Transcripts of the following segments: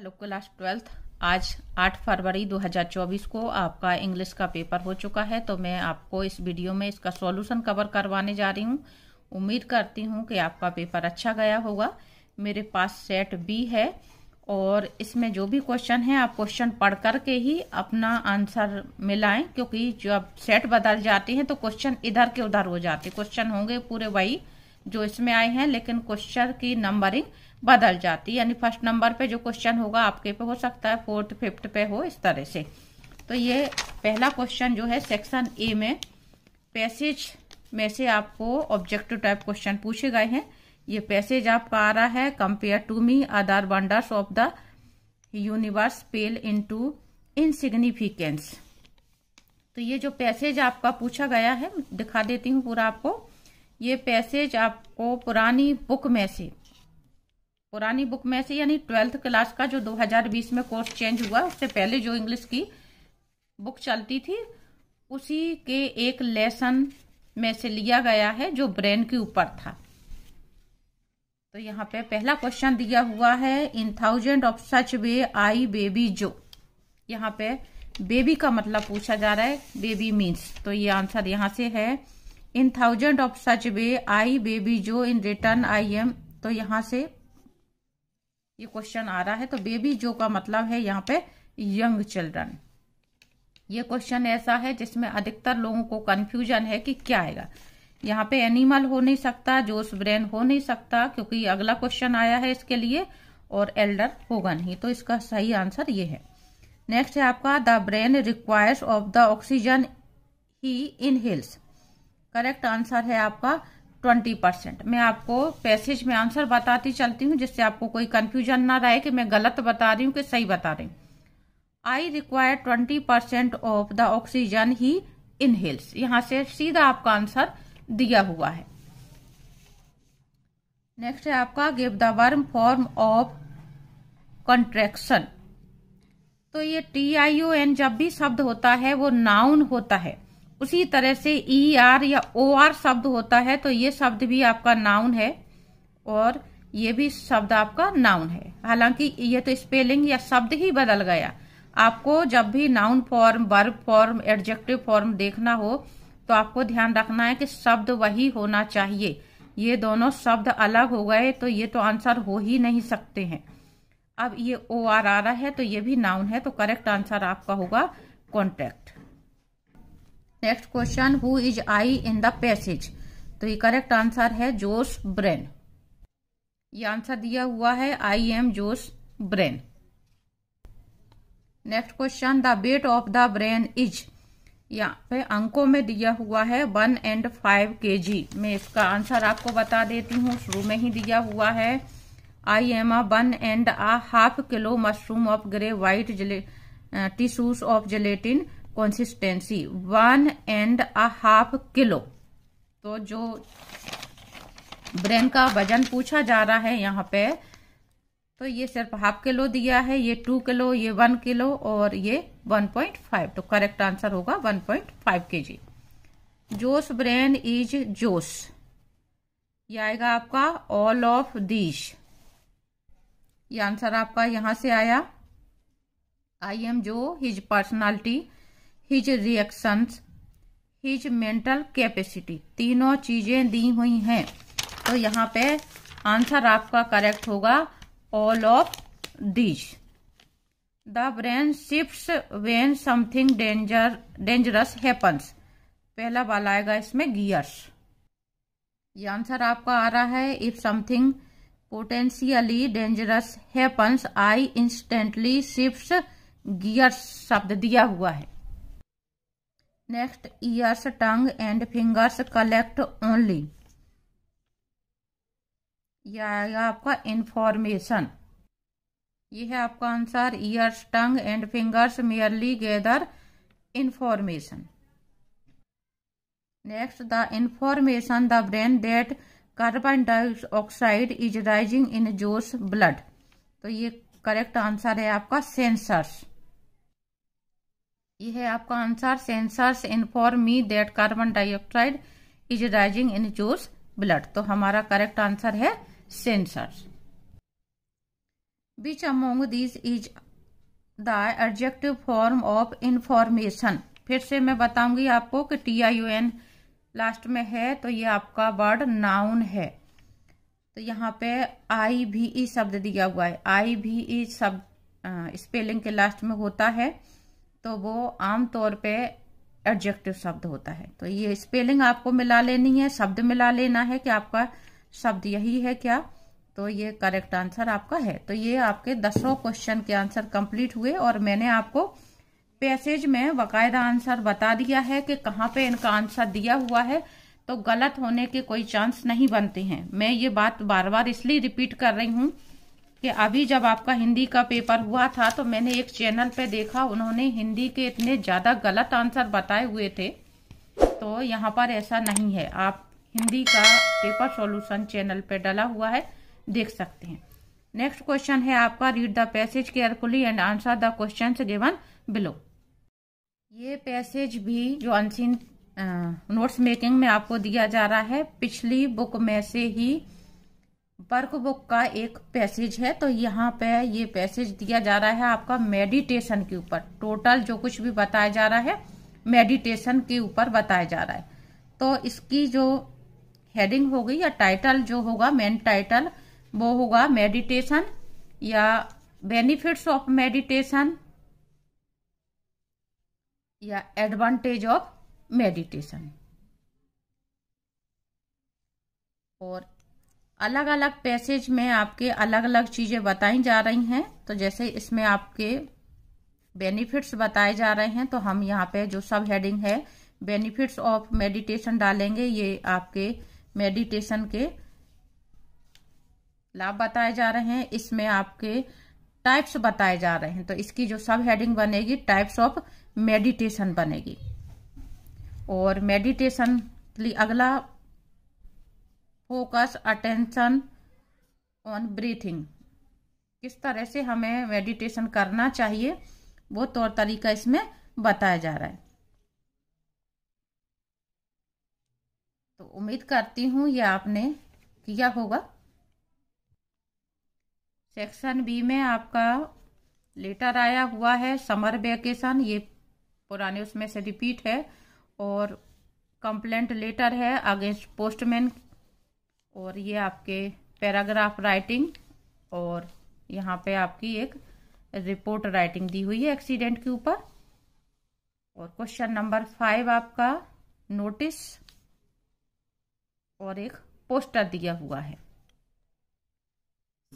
hello class twelfth आज 8 फरवरी 2024 को आपका इंग्लिश का पेपर हो चुका है तो मैं आपको इस वीडियो में इसका सॉल्यूशन कवर करवाने जा रही हूँ उम्मीद करती हूँ कि आपका पेपर अच्छा गया होगा मेरे पास सेट बी है और इसमें जो भी क्वेश्चन है आप क्वेश्चन पढ़ करके ही अपना आंसर मिलाएं क्योंकि जब सेट बदल जाते हैं तो क्वेश्चन इधर के उधर हो जाते क्वेश्चन होंगे पूरे वही जो इसमें आए हैं लेकिन क्वेश्चन की नंबरिंग बदल जाती है यानी फर्स्ट नंबर पे जो क्वेश्चन होगा आपके पे हो सकता है फोर्थ फिफ्थ पे हो इस तरह से तो ये पहला क्वेश्चन जो है सेक्शन ए में पैसेज में से आपको ऑब्जेक्टिव टाइप क्वेश्चन पूछे गए हैं ये पैसेज आपका आ रहा है compare to me other wonders of the universe pale into insignificance तो ये जो पैसेज आपका पूछा गया है दिखा देती हूँ पूरा आपको ये पैसेज आपको पुरानी बुक में से पुरानी बुक में से यानी ट्वेल्थ क्लास का जो 2020 में कोर्स चेंज हुआ उससे पहले जो इंग्लिश की बुक चलती थी उसी के एक लेसन में से लिया गया है जो ब्रेन के ऊपर था तो यहाँ पे पहला क्वेश्चन दिया हुआ है in thousand of such way I baby जो यहाँ पे बेबी का मतलब पूछा जा रहा है बेबी मीन्स तो ये आंसर यहाँ से है in thousand of such way I baby जो इन रिटर्न आई एम तो यहाँ से ये क्वेश्चन आ रहा है तो बेबी जो का मतलब है यहाँ पे यंग चिल्ड्रन ये क्वेश्चन ऐसा है जिसमें अधिकतर लोगों को कंफ्यूजन है कि क्या आएगा यहाँ पे एनिमल हो नहीं सकता जोश ब्रेन हो नहीं सकता क्योंकि अगला क्वेश्चन आया है इसके लिए और एल्डर होगा नहीं तो इसका सही आंसर ये है नेक्स्ट है आपका the brain requires of the oxygen he inhales correct answer है आपका ट्वेंटी परसेंट मैं आपको पैसेज में आंसर बताती चलती हूँ जिससे आपको कोई कंफ्यूजन ना रहे कि मैं गलत बता रही हूँ कि सही बता रही हूँ I require twenty percent of the oxygen he inhales यहाँ से सीधा आपका आंसर दिया हुआ है नेक्स्ट है आपका give the verb form of contraction तो ये टी आई ओ एन जब भी शब्द होता है वो नाउन होता है उसी तरह से ई e, आर या ओ आर शब्द होता है तो ये शब्द भी आपका नाउन है और ये भी शब्द आपका नाउन है हालांकि ये तो स्पेलिंग या शब्द ही बदल गया आपको जब भी noun form verb form adjective form देखना हो तो आपको ध्यान रखना है कि शब्द वही होना चाहिए ये दोनों शब्द अलग हो गए तो ये तो आंसर हो ही नहीं सकते हैं अब ये ओ आर आ रहा है तो ये भी नाउन है तो करेक्ट आंसर आपका होगा contact next question who is I in the passage तो ये करेक्ट आंसर है जोश ब्रेन ये आंसर दिया हुआ है I am Joe's brain next question the weight of the brain is यहाँ पे अंकों में दिया हुआ है वन एंड फाइव के जी मैं इसका आंसर आपको बता देती हूँ शुरू में ही दिया हुआ है I am a one and a half kilo mushroom of grey white tissues of gelatin consistency one and a half kilo तो जो ब्रेन का वजन पूछा जा रहा है यहाँ पे तो ये सिर्फ हाफ किलो दिया है ये टू किलो ये वन किलो और ये वन पॉइंट फाइव तो करेक्ट आंसर होगा one point five k g जोश ब्रेन इज जोश ये आएगा आपका ऑल ऑफ दीश ये आंसर आपका यहां से आया I am Joe's his personality his reactions his mental capacity तीनों चीजें दी हुई हैं तो यहाँ पे आंसर आपका करेक्ट होगा all of these the brain shift when something danger dangerous happens पहला वाला आएगा इसमें गियर्स ये आंसर आपका आ रहा है if something potentially dangerous happens I instantly shift gears शब्द दिया हुआ है next years tongue and fingers collect only यह आएगा आपका इंफॉर्मेशन ये है आपका answer years tongue and fingers merely gather information next the information the brain that carbon dioxide is rising in Joe's blood तो ये करेक्ट आंसर है आपका सेंसर्स ये है आपका answer sensors inform me that carbon dioxide is rising in जोर्स blood तो हमारा करेक्ट आंसर है सेंसर्स बीच among this is the adjective form of information फिर से मैं बताऊंगी आपको कि T I U N last में है तो ये आपका वर्ड नाउन है तो यहाँ पे आई भी ई शब्द दिया हुआ है आई भी ई शब्द स्पेलिंग के लास्ट में होता है तो वो आम तौर पे एडजेक्टिव शब्द होता है तो ये स्पेलिंग आपको मिला लेनी है शब्द मिला लेना है कि आपका शब्द यही है क्या तो ये करेक्ट आंसर आपका है तो ये आपके दसों क्वेश्चन के आंसर कंप्लीट हुए और मैंने आपको पैसेज में बाकायदा आंसर बता दिया है कि कहाँ पे इनका आंसर दिया हुआ है तो गलत होने के कोई चांस नहीं बनते हैं मैं ये बात बार बार इसलिए रिपीट कर रही हूँ कि अभी जब आपका हिंदी का पेपर हुआ था तो मैंने एक चैनल पे देखा उन्होंने हिंदी के इतने ज़्यादा गलत आंसर बताए हुए थे तो यहाँ पर ऐसा नहीं है आप हिंदी का पेपर सॉल्यूशन चैनल पे डला हुआ है देख सकते हैं नेक्स्ट क्वेश्चन है आपका read the passage carefully and answer the question given below ये पैसेज भी जो अनसिन नोट्स मेकिंग में आपको दिया जा रहा है पिछली बुक में से ही पर्क बुक का एक पैसेज है तो यहाँ पे ये पैसेज दिया जा रहा है आपका मेडिटेशन के ऊपर टोटल जो कुछ भी बताया जा रहा है मेडिटेशन के ऊपर बताया जा रहा है तो इसकी जो हेडिंग होगी या टाइटल जो होगा मेन टाइटल वो होगा मेडिटेशन या बेनिफिट्स ऑफ मेडिटेशन या एडवांटेज ऑफ मेडिटेशन और अलग अलग पैसेज में आपके अलग अलग चीज़ें बताई जा रही हैं तो जैसे इसमें आपके बेनिफिट्स बताए जा रहे हैं तो हम यहाँ पे जो सब हेडिंग है बेनिफिट्स ऑफ मेडिटेशन डालेंगे ये आपके मेडिटेशन के लाभ बताए जा रहे हैं इसमें आपके टाइप्स बताए जा रहे हैं तो इसकी जो सब हेडिंग बनेगी टाइप्स ऑफ मेडिटेशन बनेगी और मेडिटेशन अगला फोकस अटेंशन ऑन ब्रीथिंग किस तरह से हमें मेडिटेशन करना चाहिए वो तौर तरीका इसमें बताया जा रहा है तो उम्मीद करती हूँ ये आपने किया होगा सेक्शन बी में आपका लेटर आया हुआ है समर वेकेशन ये पुराने उसमें से रिपीट है और कंप्लेंट लेटर है अगेंस्ट पोस्टमैन और ये आपके पैराग्राफ राइटिंग और यहाँ पे आपकी एक रिपोर्ट राइटिंग दी हुई है एक्सीडेंट के ऊपर और क्वेश्चन नंबर फाइव आपका नोटिस और एक पोस्टर दिया हुआ है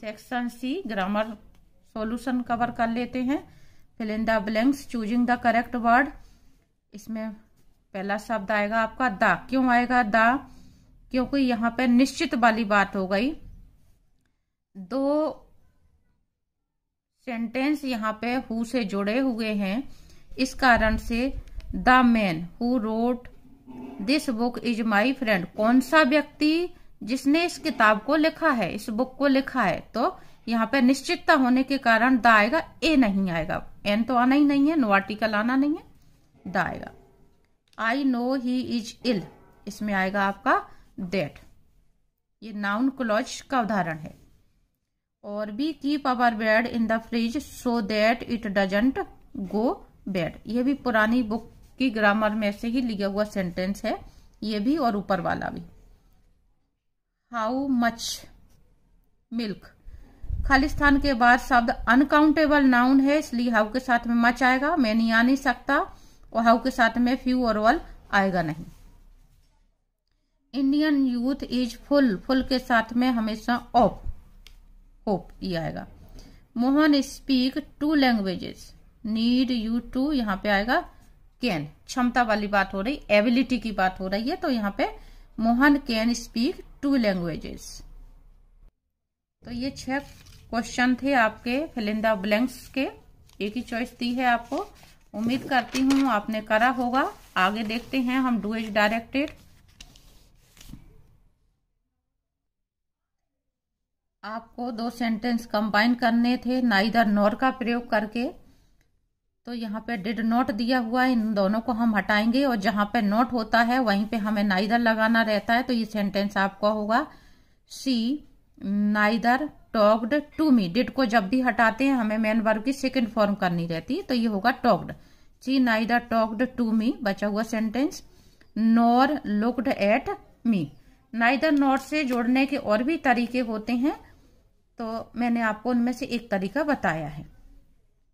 section C grammar solution cover कर लेते हैं fill in the blanks choosing the correct word इसमें पहला शब्द आएगा आपका द क्यों आएगा द क्योंकि यहाँ पर निश्चित वाली बात हो गई दो सेंटेंस यहाँ पे हु से जुड़े हुए हैं इस कारण से the man who wrote this book is my friend कौन सा व्यक्ति जिसने इस किताब को लिखा है इस बुक को लिखा है तो यहाँ पे निश्चितता होने के कारण द आएगा ए नहीं आएगा एन तो आना ही नहीं है नो आर्टिकल आना नहीं है द आएगा आई नो ही इज इल इसमें आएगा आपका दैट ये नाउन क्लॉज का उदाहरण है और भी keep our bread in the fridge so that it doesn't go bad ये भी पुरानी बुक की ग्रामर में से ही लिया हुआ सेंटेंस है ये भी और ऊपर वाला भी हाउ मच मिल्क खालिस्तान के बाद शब्द अनकाउंटेबल नाउन है इसलिए हाउ के साथ में मच आएगा मैं नहीं आ नहीं सकता और हाउ के साथ में फ्यू और वल आएगा नहीं Indian youth is full full के साथ में हमेशा ऑफ होप ये आएगा Mohan speak two languages need you to यहाँ पे आएगा कैन क्षमता वाली बात हो रही एबिलिटी की बात हो रही है तो यहाँ पे Mohan can speak two languages तो ये छह क्वेश्चन थे आपके फिलिंदा ब्लैंक्स के एक ही चॉइस दी है आपको उम्मीद करती हूँ आपने करा होगा आगे देखते हैं हम डू इज डायरेक्टेड आपको दो सेंटेंस कंबाइन करने थे नाइदर नोर का प्रयोग करके तो यहाँ पे डिड नोट दिया हुआ है इन दोनों को हम हटाएंगे और जहां पे नोट होता है वहीं पे हमें नाइदर लगाना रहता है तो ये सेंटेंस आपका होगा she neither talked to me did को जब भी हटाते हैं हमें मेन वर्ग की सेकेंड फॉर्म करनी रहती है तो ये होगा talked she neither talked to me बचा हुआ sentence nor looked at me neither not से जोड़ने के और भी तरीके होते हैं तो मैंने आपको उनमें से एक तरीका बताया है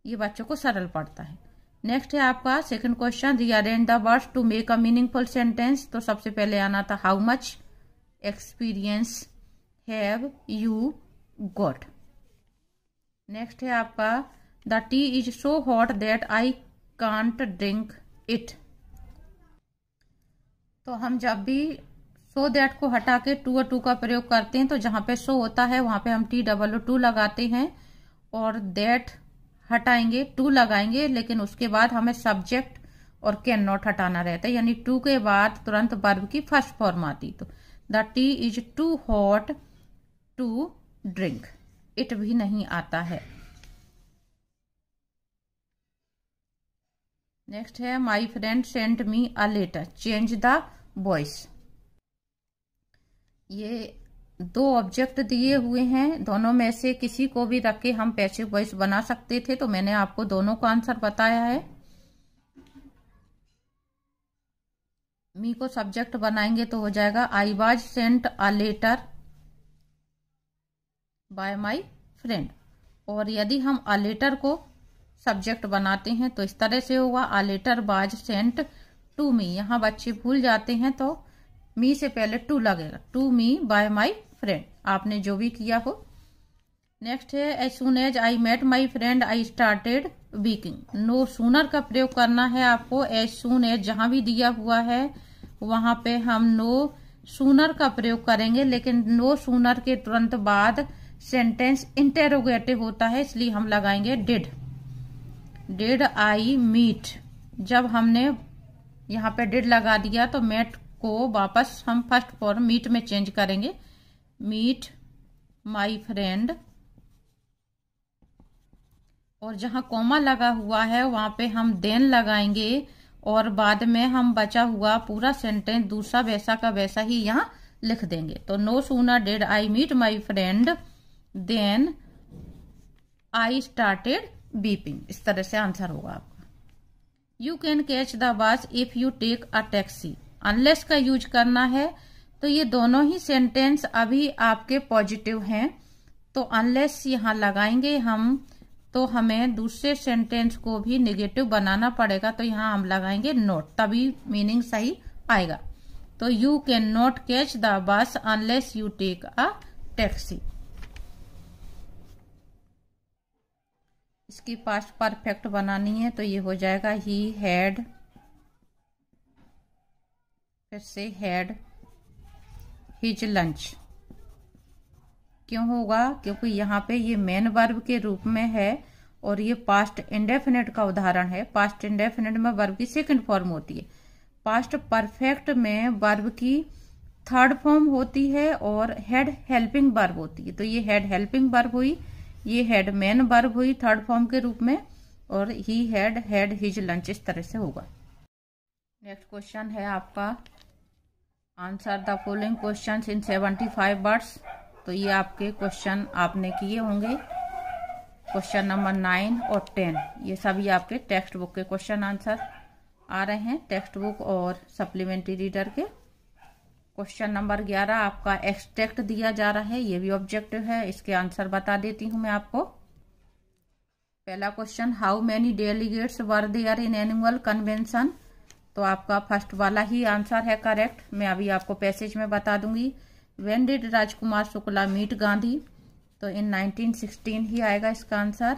ये बच्चों को सरल पड़ता है नेक्स्ट है आपका second question rearrange the words to make a meaningful sentence तो सबसे पहले आना था how much experience have you got next है आपका the tea is so hot that I can't drink it तो हम जब भी सो दैट को हटा के टू और टू का प्रयोग करते हैं तो जहां पे सो होता है वहां पे हम टी डबल ओ टू लगाते हैं और दैट हटाएंगे टू लगाएंगे लेकिन उसके बाद हमें सब्जेक्ट और कैन नॉट हटाना रहता है यानी टू के बाद तुरंत बर्ब की फर्स्ट फॉर्म आती तो the tea is too hot to drink it भी नहीं आता है नेक्स्ट है my friend sent me a letter change the voice ये दो ऑब्जेक्ट दिए हुए हैं दोनों में से किसी को भी रख के हम पैसे वॉइस बना सकते थे तो मैंने आपको दोनों का आंसर बताया है मी को सब्जेक्ट बनाएंगे तो हो जाएगा I was sent a letter by my friend और यदि हम अ लेटर को सब्जेक्ट बनाते हैं तो इस तरह से होगा a letter was sent to me यहाँ बच्चे भूल जाते हैं तो मी से पहले टू लगेगा to me by my friend आपने जो भी किया हो नेक्स्ट है as soon as I met my friend I started weeping no sooner का प्रयोग करना है आपको एज सुन एज जहां भी दिया हुआ है वहां पे हम नो सूनर का प्रयोग करेंगे लेकिन नो सूनर के तुरंत बाद सेंटेंस इंटेरोगेटिव होता है इसलिए हम लगाएंगे डिड डिड आई मीट जब हमने यहाँ पे डिड लगा दिया तो मेट को वापस हम फर्स्ट फॉर्म मीट में चेंज करेंगे मीट माई फ्रेंड और जहां कोमा लगा हुआ है वहां पे हम देन लगाएंगे और बाद में हम बचा हुआ पूरा सेंटेंस दूसरा वैसा का वैसा ही यहाँ लिख देंगे तो no sooner did I meet my friend then I started weeping इस तरह से आंसर होगा आपका you can catch the bus if you take a taxi unless का यूज करना है तो ये दोनों ही सेंटेंस अभी आपके पॉजिटिव हैं तो अनलेस यहाँ लगाएंगे हम तो हमें दूसरे सेंटेंस को भी निगेटिव बनाना पड़ेगा तो यहाँ हम लगाएंगे नोट तभी मीनिंग सही आएगा तो you can not catch the bus unless you take a taxi इसकी पास्ट परफेक्ट बनानी है तो ये हो जाएगा ही हैड फिर से हैड हिज लंच क्यों होगा क्योंकि यहाँ पे ये मेन वर्ब के रूप में है और ये पास्ट इंडेफिनेट का उदाहरण है पास्ट इंडेफिनेट में वर्ब की सेकंड फॉर्म होती है पास्ट परफेक्ट में वर्ब की थर्ड फॉर्म होती है और हेड हेल्पिंग वर्ब होती है तो ये हेड हेल्पिंग वर्ब हुई ये हेड मेन वर्ब हुई थर्ड फॉर्म के रूप में और ही हेड हेड हिज लंच इस तरह से होगा नेक्स्ट क्वेश्चन है आपका answer the following question in seventy five words तो ये आपके क्वेश्चन आपने किए होंगे क्वेश्चन नंबर नाइन और टेन ये सभी आपके टेक्स्ट बुक के क्वेश्चन आंसर आ रहे हैं टेक्स्ट बुक और सप्लीमेंट्री रीडर के क्वेश्चन नंबर ग्यारह आपका एक्सट्रैक्ट दिया जा रहा है ये भी ऑब्जेक्टिव है इसके आंसर बता देती हूँ मैं आपको पहला question how many delegates were there in annual convention तो आपका फर्स्ट वाला ही आंसर है करेक्ट मैं अभी आपको पैसेज में बता दूंगी when did Rajkumar Shukla meet Gandhi तो इन 1916 ही आएगा इसका आंसर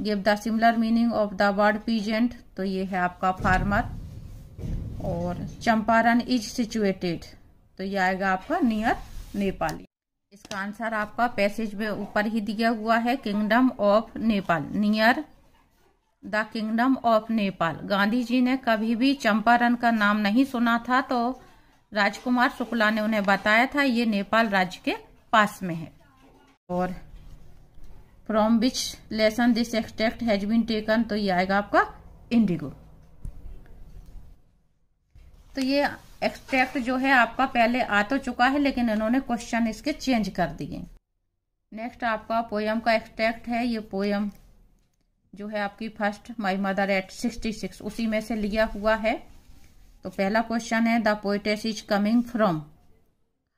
give the similar meaning of the word peasant तो ये है आपका फार्मर और चंपारण इज सिचुएटेड तो ये आएगा आपका नियर नेपाली इसका आंसर आपका पैसेज में ऊपर ही दिया हुआ है kingdom of Nepal near the kingdom of Nepal Gandhi ji ने कभी भी चंपारण का नाम नहीं सुना था तो राजकुमार शुक्ला ने उन्हें बताया था ये नेपाल राज्य के पास में है और from which lesson this extract has been taken तो ये आएगा आपका इंडिगो तो ये एक्सट्रैक्ट जो है आपका पहले आ तो चुका है लेकिन इन्होंने क्वेश्चन इसके चेंज कर दिए नेक्स्ट आपका पोयम का एक्सट्रैक्ट है ये पोयम जो है आपकी first my mother at sixty six उसी में से लिया हुआ है तो पहला क्वेश्चन है the poetess is coming from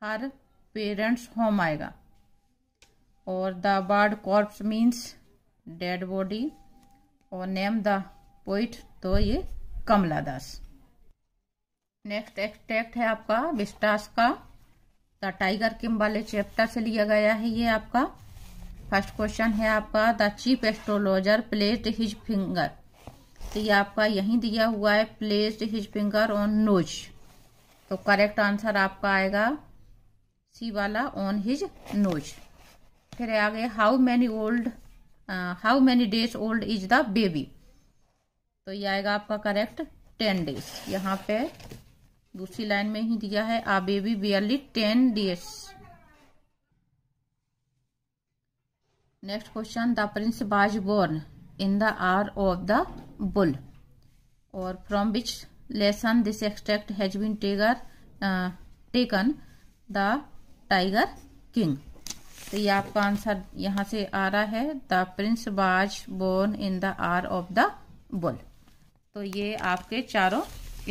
her parents home आएगा और the word corpse means dead body और नेम द पोइट तो ये कमला दास नेक्स्ट एक्सट्रैक्ट है आपका विस्टास का द टाइगर किम वाले चैप्टर से लिया गया है ये आपका फर्स्ट क्वेश्चन है आपका the chief astrologer placed his finger तो ये आपका यही दिया हुआ है placed his finger on nose तो करेक्ट आंसर आपका आएगा सी वाला ऑन हिज नोज फिर आगे how many old how many days old is the baby तो ये आएगा आपका करेक्ट टेन डेज यहाँ पे दूसरी लाइन में ही दिया है a baby barely ten days next question the prince was born in the hour of the bull और from which lesson this extract has been टेगर टेकन द टाइगर किंग तो ये आपका आंसर यहाँ से आ रहा है the prince was born in the hour of the bull तो ये आपके चारों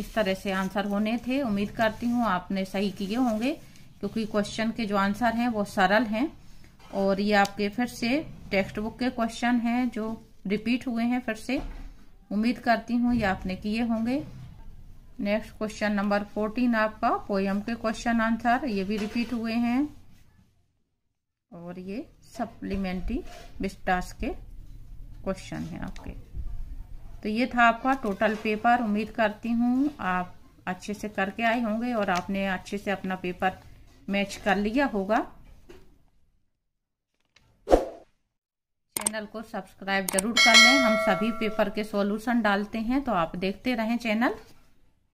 इस तरह से आंसर होने थे उम्मीद करती हूँ आपने सही किए होंगे क्योंकि क्वेश्चन के जो आंसर हैं वो सरल हैं और ये आपके फिर से टेक्स्ट बुक के क्वेश्चन हैं जो रिपीट हुए हैं फिर से उम्मीद करती हूँ ये आपने किए होंगे नेक्स्ट क्वेश्चन नंबर फोर्टीन आपका पोयम के क्वेश्चन आंसर ये भी रिपीट हुए हैं और ये सप्लीमेंट्री विस्टास के क्वेश्चन हैं आपके तो ये था आपका टोटल पेपर उम्मीद करती हूँ आप अच्छे से करके आए होंगे और आपने अच्छे से अपना पेपर मैच कर लिया होगा चैनल को सब्सक्राइब जरूर कर लें हम सभी पेपर के सॉल्यूशन डालते हैं तो आप देखते रहें चैनल